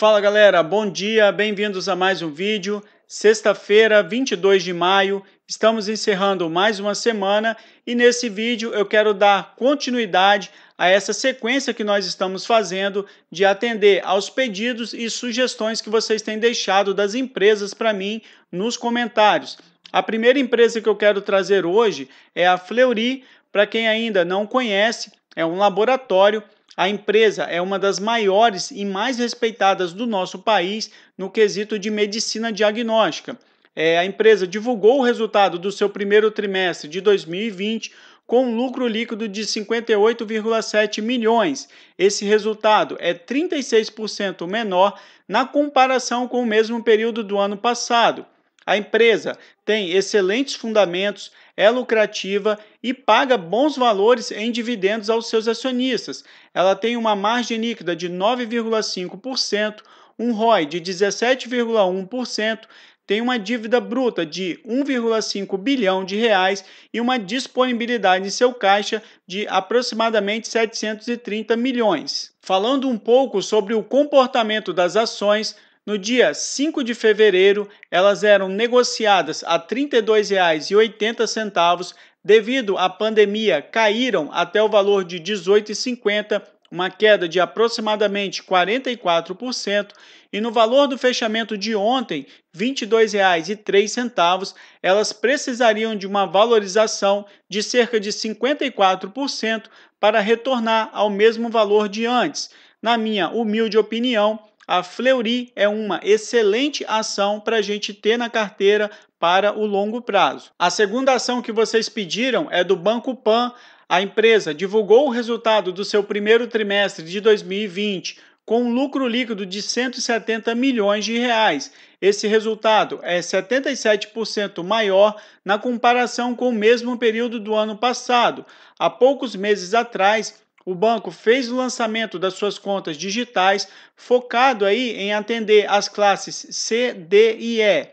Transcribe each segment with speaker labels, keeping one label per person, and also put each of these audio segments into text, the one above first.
Speaker 1: Fala galera, bom dia, bem-vindos a mais um vídeo. Sexta-feira, 22 de maio, estamos encerrando mais uma semana e nesse vídeo eu quero dar continuidade a essa sequência que nós estamos fazendo de atender aos pedidos e sugestões que vocês têm deixado das empresas para mim nos comentários. A primeira empresa que eu quero trazer hoje é a Fleury. Para quem ainda não conhece, é um laboratório a empresa é uma das maiores e mais respeitadas do nosso país no quesito de medicina diagnóstica. É, a empresa divulgou o resultado do seu primeiro trimestre de 2020 com um lucro líquido de 58,7 milhões. Esse resultado é 36% menor na comparação com o mesmo período do ano passado. A empresa tem excelentes fundamentos, é lucrativa e paga bons valores em dividendos aos seus acionistas. Ela tem uma margem líquida de 9,5%, um ROI de 17,1%, tem uma dívida bruta de 1,5 bilhão de reais e uma disponibilidade em seu caixa de aproximadamente 730 milhões. Falando um pouco sobre o comportamento das ações, no dia 5 de fevereiro, elas eram negociadas a R$ 32,80, devido à pandemia, caíram até o valor de R$ 18,50, uma queda de aproximadamente 44%, e no valor do fechamento de ontem, R$ 22,03, elas precisariam de uma valorização de cerca de 54% para retornar ao mesmo valor de antes. Na minha humilde opinião, a Fleury é uma excelente ação para a gente ter na carteira para o longo prazo. A segunda ação que vocês pediram é do Banco Pan. A empresa divulgou o resultado do seu primeiro trimestre de 2020 com um lucro líquido de 170 milhões de reais. Esse resultado é 77% maior na comparação com o mesmo período do ano passado. Há poucos meses atrás, o banco fez o lançamento das suas contas digitais focado aí em atender as classes C, D e E.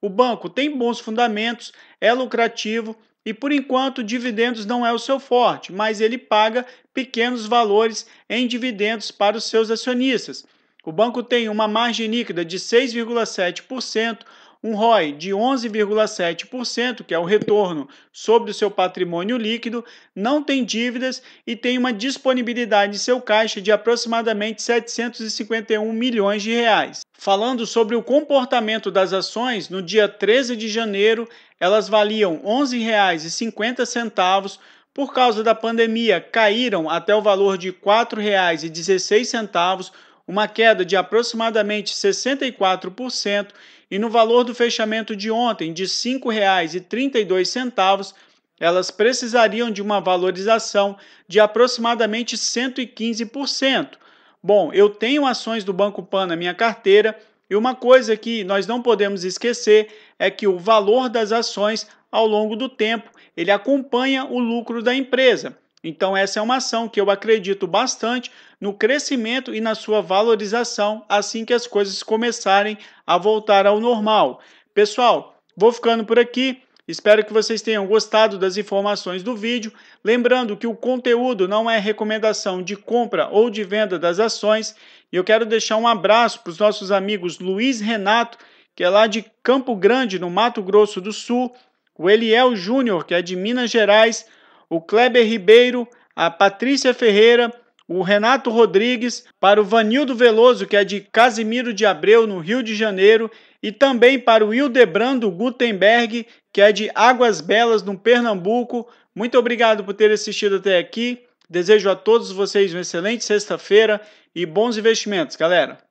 Speaker 1: O banco tem bons fundamentos, é lucrativo e por enquanto dividendos não é o seu forte, mas ele paga pequenos valores em dividendos para os seus acionistas. O banco tem uma margem líquida de 6,7%, um ROI de 11,7%, que é o retorno sobre o seu patrimônio líquido, não tem dívidas e tem uma disponibilidade em seu caixa de aproximadamente 751 milhões de reais. Falando sobre o comportamento das ações, no dia 13 de janeiro, elas valiam R$ 11,50 por causa da pandemia, caíram até o valor de R$ 4,16 uma queda de aproximadamente 64% e no valor do fechamento de ontem de R$ 5,32, elas precisariam de uma valorização de aproximadamente 115%. Bom, eu tenho ações do Banco Pan na minha carteira e uma coisa que nós não podemos esquecer é que o valor das ações ao longo do tempo ele acompanha o lucro da empresa. Então, essa é uma ação que eu acredito bastante no crescimento e na sua valorização assim que as coisas começarem a voltar ao normal. Pessoal, vou ficando por aqui. Espero que vocês tenham gostado das informações do vídeo. Lembrando que o conteúdo não é recomendação de compra ou de venda das ações. E eu quero deixar um abraço para os nossos amigos Luiz Renato, que é lá de Campo Grande, no Mato Grosso do Sul, o Eliel Júnior, que é de Minas Gerais o Kleber Ribeiro, a Patrícia Ferreira, o Renato Rodrigues, para o Vanildo Veloso, que é de Casimiro de Abreu, no Rio de Janeiro, e também para o Hildebrando Gutenberg, que é de Águas Belas, no Pernambuco. Muito obrigado por ter assistido até aqui. Desejo a todos vocês uma excelente sexta-feira e bons investimentos, galera!